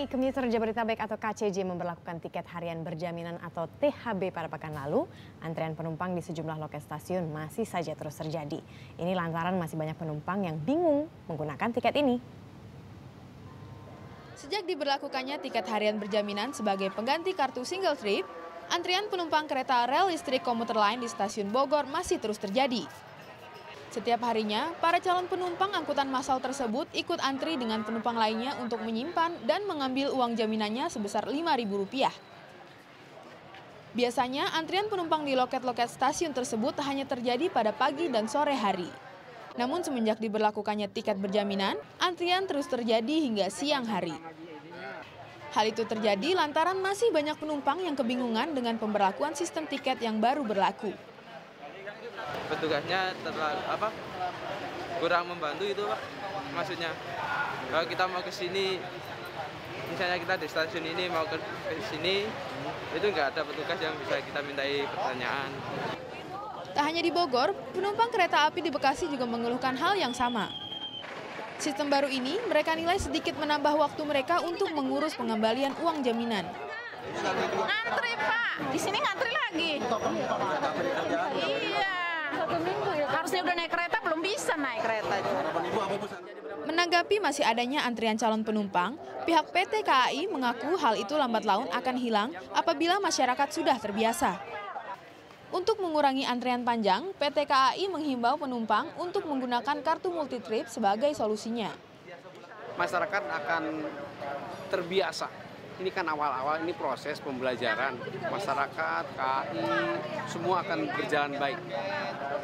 KAI Komuter Jabodetabek atau KCJ memperlakukan tiket harian berjaminan atau THB pada pekan lalu, antrean penumpang di sejumlah loket stasiun masih saja terus terjadi. Ini lantaran masih banyak penumpang yang bingung menggunakan tiket ini. Sejak diberlakukannya tiket harian berjaminan sebagai pengganti kartu single trip, antrian penumpang kereta rel listrik komuter lain di stasiun Bogor masih terus terjadi. Setiap harinya, para calon penumpang angkutan massal tersebut ikut antri dengan penumpang lainnya untuk menyimpan dan mengambil uang jaminannya sebesar Rp5.000. Biasanya, antrian penumpang di loket-loket stasiun tersebut hanya terjadi pada pagi dan sore hari. Namun semenjak diberlakukannya tiket berjaminan, antrian terus terjadi hingga siang hari. Hal itu terjadi lantaran masih banyak penumpang yang kebingungan dengan pemberlakuan sistem tiket yang baru berlaku petugasnya terlalu apa kurang membantu itu pak maksudnya kalau kita mau ke sini misalnya kita di stasiun ini mau ke, sini itu nggak ada petugas yang bisa kita mintai pertanyaan tak hanya di Bogor penumpang kereta api di Bekasi juga mengeluhkan hal yang sama Sistem baru ini mereka nilai sedikit menambah waktu mereka untuk mengurus pengembalian uang jaminan. Ngantri Pak, di sini ngantri lagi. Iya. Satu minggu ya, Harusnya udah naik kereta belum bisa naik kereta. Menanggapi masih adanya antrian calon penumpang, pihak PT KAI mengaku hal itu lambat laun akan hilang apabila masyarakat sudah terbiasa. Untuk mengurangi antrian panjang, PT KAI menghimbau penumpang untuk menggunakan kartu multitrip sebagai solusinya. Masyarakat akan terbiasa ini kan awal-awal ini proses pembelajaran masyarakat, KI, semua akan berjalan baik.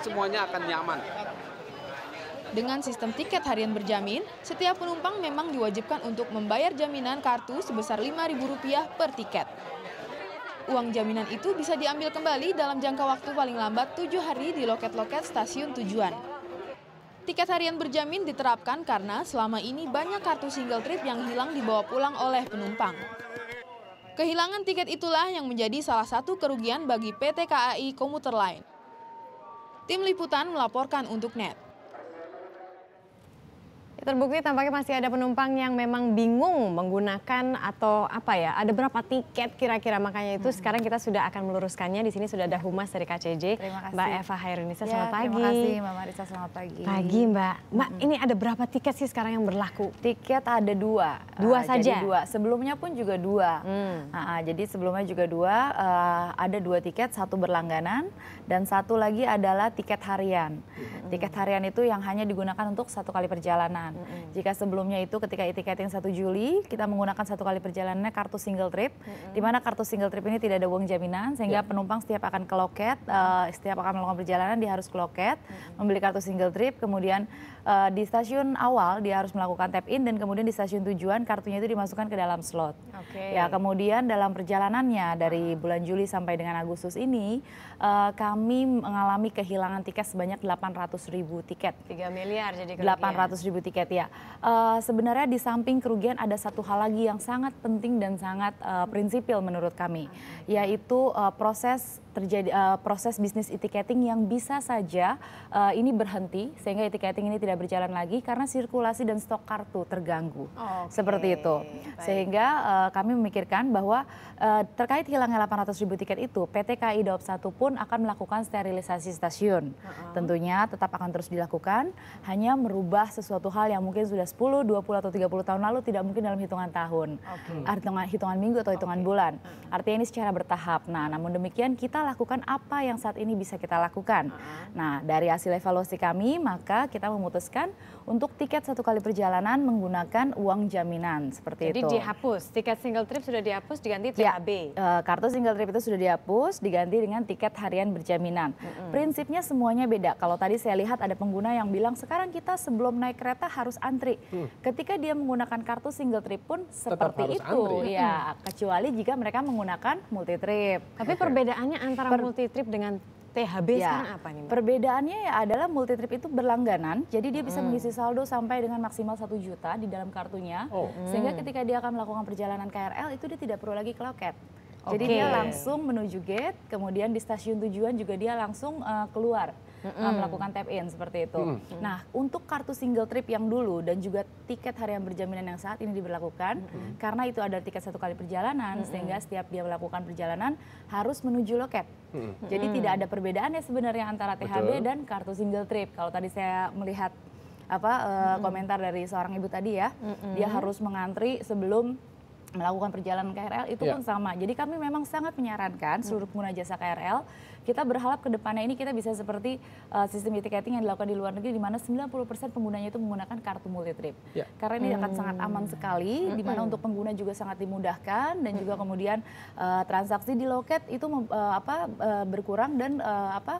Semuanya akan nyaman. Dengan sistem tiket harian berjamin, setiap penumpang memang diwajibkan untuk membayar jaminan kartu sebesar Rp5.000 per tiket. Uang jaminan itu bisa diambil kembali dalam jangka waktu paling lambat 7 hari di loket-loket stasiun tujuan. Tiket harian berjamin diterapkan karena selama ini banyak kartu single trip yang hilang dibawa pulang oleh penumpang. Kehilangan tiket itulah yang menjadi salah satu kerugian bagi PT KAI Komuter Line. Tim Liputan melaporkan untuk NET terbukti tampaknya masih ada penumpang yang memang bingung menggunakan atau apa ya, ada berapa tiket kira-kira. Makanya itu hmm. sekarang kita sudah akan meluruskannya. Di sini sudah ada humas dari KCJ, Mbak Eva Hairunisa, ya, selamat pagi. Terima kasih Mbak Marisa, selamat pagi. Pagi Mbak. Mbak, hmm. ini ada berapa tiket sih sekarang yang berlaku? Tiket ada dua. Dua uh, saja? dua. Sebelumnya pun juga dua. Hmm. Uh, uh, jadi sebelumnya juga dua, uh, ada dua tiket, satu berlangganan dan satu lagi adalah tiket harian. Hmm. Tiket harian itu yang hanya digunakan untuk satu kali perjalanan. Mm-hmm. Jika sebelumnya itu ketika e-ticketing 1 Juli, kita menggunakan satu kali perjalanannya kartu single trip, mm-hmm. di mana kartu single trip ini tidak ada uang jaminan, sehingga yeah. penumpang setiap akan ke loket, uh, setiap akan melakukan perjalanan dia harus ke loket, mm-hmm. membeli kartu single trip, kemudian uh, di stasiun awal dia harus melakukan tap in, dan kemudian di stasiun tujuan kartunya itu dimasukkan ke dalam slot. Okay. Ya, kemudian dalam perjalanannya dari ah. bulan Juli sampai dengan Agustus ini, uh, kami mengalami kehilangan tiket sebanyak 800 ribu tiket. 3 miliar jadi kerugian. 800 ribu tiket ya. Uh, sebenarnya di samping kerugian ada satu hal lagi yang sangat penting dan sangat uh, prinsipil menurut kami, yaitu uh, proses terjadi uh, proses bisnis etiketing yang bisa saja uh, ini berhenti sehingga etiketing ini tidak berjalan lagi karena sirkulasi dan stok kartu terganggu. Okay. Seperti itu. Baik. Sehingga uh, kami memikirkan bahwa uh, terkait hilangnya 800 ribu tiket itu PT KAI Daop 1 pun akan melakukan sterilisasi stasiun. Uh -huh. Tentunya tetap akan terus dilakukan hanya merubah sesuatu hal hal yang mungkin sudah 10, 20 atau 30 tahun lalu tidak mungkin dalam hitungan tahun. Okay. Hitungan hitungan minggu atau hitungan okay. bulan. Artinya ini secara bertahap. Nah, namun demikian kita lakukan apa yang saat ini bisa kita lakukan. Uh -huh. Nah, dari hasil evaluasi kami maka kita memutuskan untuk tiket satu kali perjalanan menggunakan uang jaminan seperti Jadi itu. Jadi dihapus, tiket single trip sudah dihapus diganti THB. Ya, uh, kartu single trip itu sudah dihapus diganti dengan tiket harian berjaminan. Uh -huh. Prinsipnya semuanya beda. Kalau tadi saya lihat ada pengguna yang bilang sekarang kita sebelum naik kereta harus antri. Hmm. Ketika dia menggunakan kartu single trip pun seperti itu, antri. ya. Hmm. Iya. Kecuali jika mereka menggunakan multi trip. Tapi okay. perbedaannya antara per multi trip dengan THB ya. sekarang apa nih? Mbak? Perbedaannya ya adalah trip itu berlangganan, jadi dia bisa hmm. mengisi saldo sampai dengan maksimal satu juta di dalam kartunya, oh. hmm. sehingga ketika dia akan melakukan perjalanan KRL itu dia tidak perlu lagi ke loket. Okay. Jadi dia langsung menuju gate, kemudian di stasiun tujuan juga dia langsung uh, keluar mm melakukan tap in seperti itu. mm Nah, untuk kartu single trip yang dulu dan juga tiket harian berjaminan yang saat ini diberlakukan mm karena itu ada tiket satu kali perjalanan mm sehingga setiap dia melakukan perjalanan harus menuju loket. mm Jadi mm tidak ada perbedaan ya sebenarnya antara THB dan kartu single trip. Kalau tadi saya melihat apa mm komentar dari seorang ibu tadi ya, mm-hmm. dia harus mengantri sebelum melakukan perjalanan KRL itu yeah. pun ya. sama. Jadi kami memang sangat menyarankan seluruh pengguna jasa KRL, kita berharap ke depannya ini kita bisa seperti uh, sistem e-ticketing yang dilakukan di luar negeri di mana 90% penggunanya itu menggunakan kartu multi trip. Yeah. Karena ini hmm. akan sangat aman hmm. sekali hmm. di mana hmm. untuk pengguna juga sangat dimudahkan dan hmm. juga kemudian uh, transaksi di loket itu uh, apa uh, berkurang dan uh, apa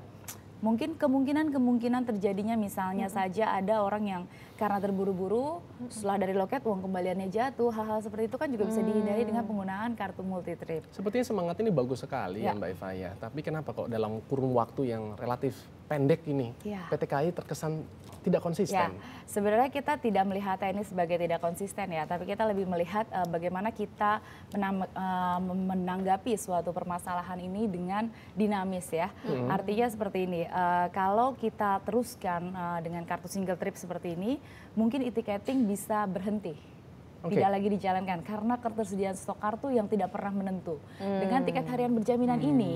mungkin kemungkinan-kemungkinan terjadinya misalnya hmm. saja ada orang yang karena terburu-buru, setelah dari loket uang kembaliannya jatuh, hal-hal seperti itu kan juga bisa hmm. dihindari dengan penggunaan kartu multi trip. Sepertinya semangat ini bagus sekali ya. ya, Mbak Eva ya. Tapi kenapa kok dalam kurun waktu yang relatif pendek ini ya. PT KAI terkesan tidak konsisten. Ya, sebenarnya kita tidak melihat ini sebagai tidak konsisten ya, tapi kita lebih melihat uh, bagaimana kita uh, menanggapi suatu permasalahan ini dengan dinamis ya. Hmm. Artinya seperti ini, uh, kalau kita teruskan uh, dengan kartu single trip seperti ini, mungkin e-ticketing bisa berhenti okay. tidak lagi dijalankan karena ketersediaan stok kartu yang tidak pernah menentu. Hmm. Dengan tiket harian berjaminan hmm. ini,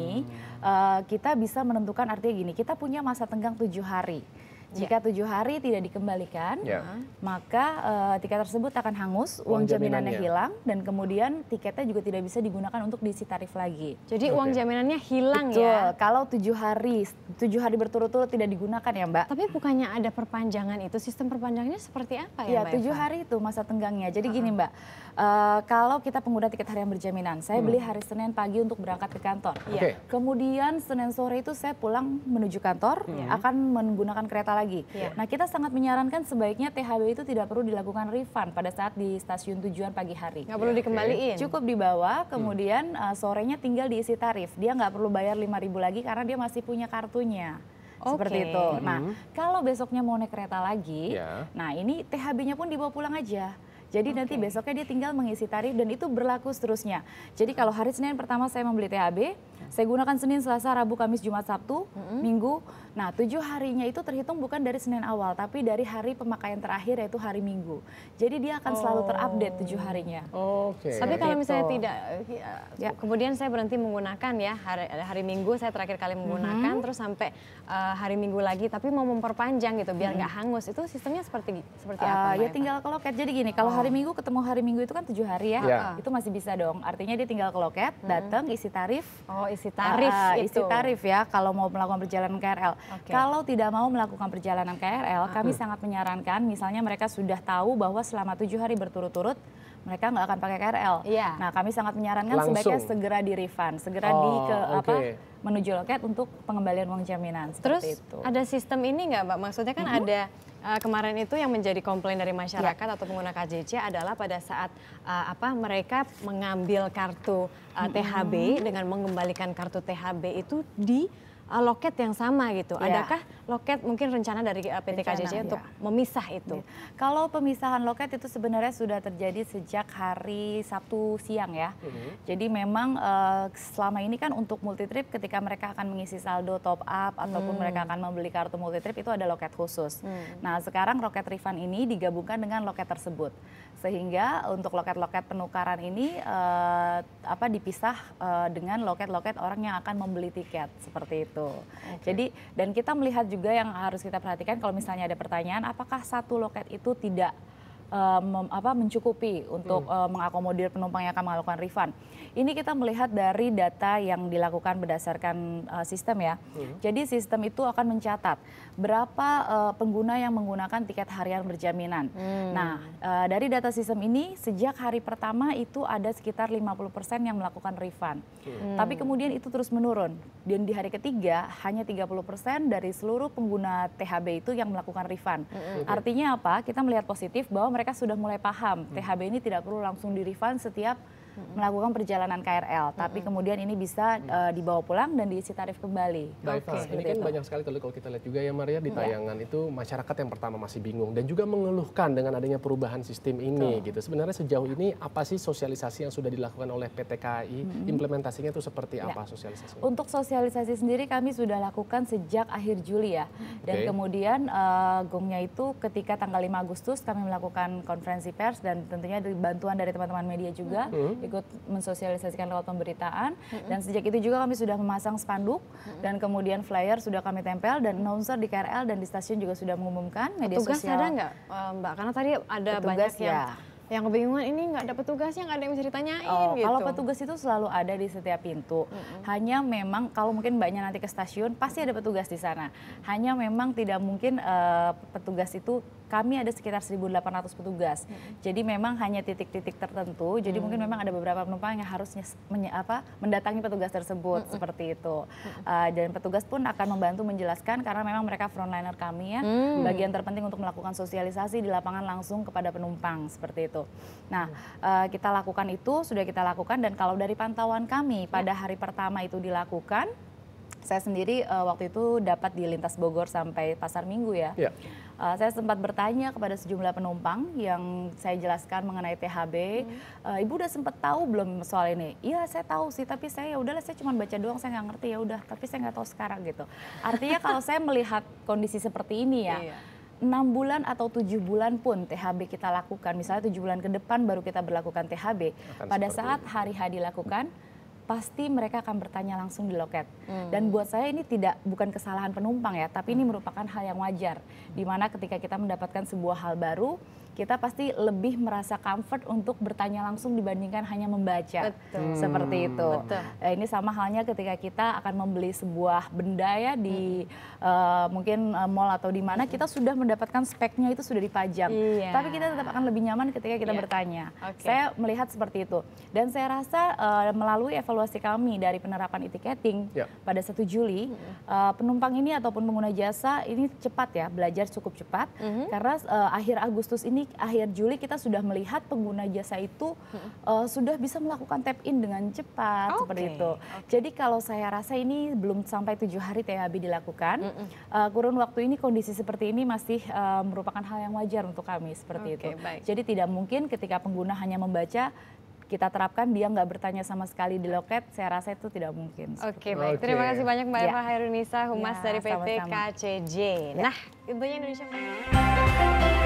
uh, eh, kita bisa menentukan artinya gini, kita punya masa tenggang tujuh hari. Jika ya. tujuh hari tidak dikembalikan, yeah. maka uh, tiket tersebut akan hangus, uang, uang jaminannya jaminannya hilang, dan kemudian tiketnya juga tidak bisa digunakan untuk diisi tarif lagi. Jadi okay. uang jaminannya hilang ya? Betul. ya? Kalau tujuh hari, tujuh hari berturut-turut tidak digunakan ya Mbak. Tapi bukannya ada perpanjangan itu, sistem perpanjangannya seperti apa ya, ya Mbak? tujuh hari itu masa tenggangnya. Jadi uh -huh. gini Mbak, uh, kalau kita pengguna tiket harian berjaminan, saya hmm. beli hari Senin pagi untuk berangkat ke kantor. Okay. Kemudian Senin sore itu saya pulang menuju kantor, hmm. akan menggunakan kereta lagi. Yeah. Nah, kita sangat menyarankan sebaiknya THB itu tidak perlu dilakukan refund pada saat di stasiun tujuan pagi hari. Nggak perlu iya, dikembaliin. Cukup dibawa, kemudian hmm. uh, sorenya tinggal diisi tarif. Dia nggak perlu bayar ribu lagi karena dia masih punya kartunya. Okay. Seperti itu. Nah, hmm. kalau besoknya mau naik kereta lagi, yeah. nah ini THB-nya pun dibawa pulang aja. Jadi okay. nanti besoknya dia tinggal mengisi tarif dan itu berlaku seterusnya. Jadi kalau hari Senin pertama saya membeli THB, hmm. saya gunakan Senin, Selasa, Rabu, Kamis, Jumat, Sabtu, mm -hmm. Minggu, Nah, tujuh harinya itu terhitung bukan dari Senin awal, tapi dari hari pemakaian terakhir yaitu hari Minggu. Jadi dia akan selalu terupdate tujuh oh, harinya. Oke. Okay. Tapi kalau gitu. misalnya gitu. tidak, eh, ya. kemudian saya berhenti menggunakan ya hari, hari Minggu saya terakhir kali mhm. menggunakan, hmm. terus sampai uh, hari Minggu lagi, tapi mau memperpanjang gitu biar mhm. nggak hmm. hangus. Itu sistemnya seperti seperti eh, apa? Uh, ya tinggal ke loket. Jadi gini, kalau hari oh. Minggu ketemu hari Minggu itu kan tujuh hari ya, yeah. itu masih bisa dong. Artinya dia tinggal ke loket, mhm. datang, isi tarif. Oh, isi tarif. Uh, itu. Isi gitu. tarif ya. Kalau mau melakukan perjalanan KRL. Okay. Kalau tidak mau melakukan perjalanan KRL, uh hmm. -huh. kami sangat menyarankan misalnya mereka sudah tahu bahwa selama tujuh hari berturut-turut mereka nggak akan pakai KRL. Iya. Nah, kami sangat menyarankan Langsung. sebaiknya segera di refund, segera oh, di ke okay. apa menuju loket untuk pengembalian uang jaminan. Terus itu. ada sistem ini nggak, Mbak? Maksudnya kan mm -hmm. ada Uh, kemarin itu yang menjadi komplain dari masyarakat ya. atau pengguna KJC adalah pada saat uh, apa mereka mengambil kartu uh, eh, THB -hmm. dengan mengembalikan kartu THB itu di uh, loket yang sama gitu. Yeah. Adakah loket mungkin rencana dari eh, PT rencana, KJJ ya. untuk yeah. memisah itu? Yeah. Kalau pemisahan loket itu sebenarnya sudah terjadi sejak hari Sabtu siang ya. Mm -hmm. Jadi memang uh, selama ini kan untuk multi trip ketika mereka akan mengisi saldo top up ataupun hmm. mereka akan membeli kartu multi trip itu ada loket khusus. Mm. Nah sekarang loket refund ini digabungkan dengan loket tersebut sehingga untuk loket-loket penukaran ini uh, apa dipisah uh, dengan loket-loket orang yang akan membeli tiket seperti itu gitu. Okay. Jadi dan kita melihat juga yang harus kita perhatikan kalau misalnya ada pertanyaan apakah satu loket itu tidak Eh, mem, apa, mencukupi untuk hmm. uh, mengakomodir penumpang yang akan melakukan refund. Ini kita melihat dari data yang dilakukan berdasarkan uh, sistem ya. Hmm. Jadi sistem itu akan mencatat berapa uh, pengguna yang menggunakan tiket harian berjaminan. Hmm. Nah, uh, dari data sistem ini sejak hari pertama itu ada sekitar 50% yang melakukan refund. Hmm. Tapi kemudian itu terus menurun. Dan di hari ketiga hanya 30% dari seluruh pengguna THB itu yang melakukan refund. Hmm. Artinya apa? Kita melihat positif bahwa mereka sudah mulai paham hmm. THB ini tidak perlu langsung di refund setiap melakukan perjalanan KRL, tapi kemudian ini bisa uh, dibawa pulang dan diisi tarif kembali. Baik, okay. ini kan banyak sekali kalau kita lihat juga ya Maria di iya. tayangan -hmm. itu masyarakat yang pertama masih bingung dan juga mengeluhkan dengan adanya perubahan sistem ini gitu. Sebenarnya sejauh ini apa sih sosialisasi yang sudah dilakukan oleh PT KAI? Hmm. Implementasinya itu seperti ya. apa sosialisasi? Untuk sosialisasi sendiri kami sudah lakukan sejak akhir Juli ya. Dan okay. kemudian uh, gongnya itu ketika tanggal 5 Agustus kami melakukan konferensi pers dan tentunya bantuan dari teman-teman media juga. Mm-hmm ikut mensosialisasikan lewat pemberitaan mm-hmm. dan sejak itu juga kami sudah memasang spanduk mm-hmm. dan kemudian flyer sudah kami tempel dan announcer di KRL dan di stasiun juga sudah mengumumkan media Petugas sosial. ada nggak eh, Mbak? Karena tadi ada Petugas, banyak yang ya yang kebingungan ini nggak ada petugasnya nggak ada yang bisa ditanyain oh, gitu. Kalau petugas itu selalu ada di setiap pintu. Mm-hmm. Hanya memang kalau mungkin banyak nanti ke stasiun pasti ada petugas di sana. Hanya memang tidak mungkin uh, petugas itu kami ada sekitar 1.800 petugas. Hmm. Jadi memang hanya titik-titik tertentu. Jadi hmm. mungkin memang ada beberapa penumpang yang harus apa, mendatangi petugas tersebut hmm. seperti itu. Hmm. Uh, dan petugas pun akan membantu menjelaskan karena memang mereka frontliner kami ya. Hmm. Bagian terpenting untuk melakukan sosialisasi di lapangan langsung kepada penumpang seperti itu. Nah uh, kita lakukan itu sudah kita lakukan dan kalau dari pantauan kami pada mm. hari pertama itu dilakukan saya sendiri uh, waktu itu dapat di lintas Bogor sampai Pasar Minggu ya. Yeah. Iya. Uh, saya sempat bertanya kepada sejumlah penumpang yang saya jelaskan mengenai THB. Hmm. Uh, Ibu udah sempat tahu belum soal ini? Iya, saya tahu sih, tapi saya ya udahlah saya cuma baca doang, saya nggak ngerti ya udah, tapi saya nggak tahu sekarang gitu. Artinya kalau saya melihat kondisi seperti ini ya. Iya. bulan atau tujuh bulan pun THB kita lakukan, misalnya tujuh bulan ke depan baru kita berlakukan THB, Akan pada saat hari-hari dilakukan, pasti mereka akan bertanya langsung di loket. Hmm. Dan buat saya ini tidak bukan kesalahan penumpang ya, tapi ini merupakan hal yang wajar. Hmm. Dimana ketika kita mendapatkan sebuah hal baru, kita pasti lebih merasa comfort untuk bertanya langsung dibandingkan hanya membaca. Betul. Hmm, seperti itu. Betul. Nah, ini sama halnya ketika kita akan membeli sebuah benda ya di hmm. uh, mungkin uh, mall atau di mana hmm. kita sudah mendapatkan speknya itu sudah dipajang. Yeah. Tapi kita tetap akan lebih nyaman ketika kita yeah. bertanya. Okay. Saya melihat seperti itu. Dan saya rasa uh, melalui evaluasi kami dari penerapan etiketing yeah. pada 1 Juli hmm. uh, penumpang ini ataupun pengguna jasa ini cepat ya belajar cukup cepat -hmm. karena uh, akhir Agustus ini akhir Juli kita sudah melihat pengguna jasa itu hmm. uh, sudah bisa melakukan tap in dengan cepat okay. seperti itu. Okay. Jadi kalau saya rasa ini belum sampai tujuh hari THB dilakukan. hmm. Uh, kurun waktu ini kondisi seperti ini masih uh, merupakan hal yang wajar untuk kami seperti okay, itu. Baik. Jadi tidak mungkin ketika pengguna hanya membaca kita terapkan dia nggak bertanya sama sekali di loket, saya rasa itu tidak mungkin. Oke okay, baik, okay. terima kasih banyak Mbak Eva ya. Hairunisa, Humas ya, dari PT sama -sama. KCJ. Ya. Nah, tentunya Indonesia.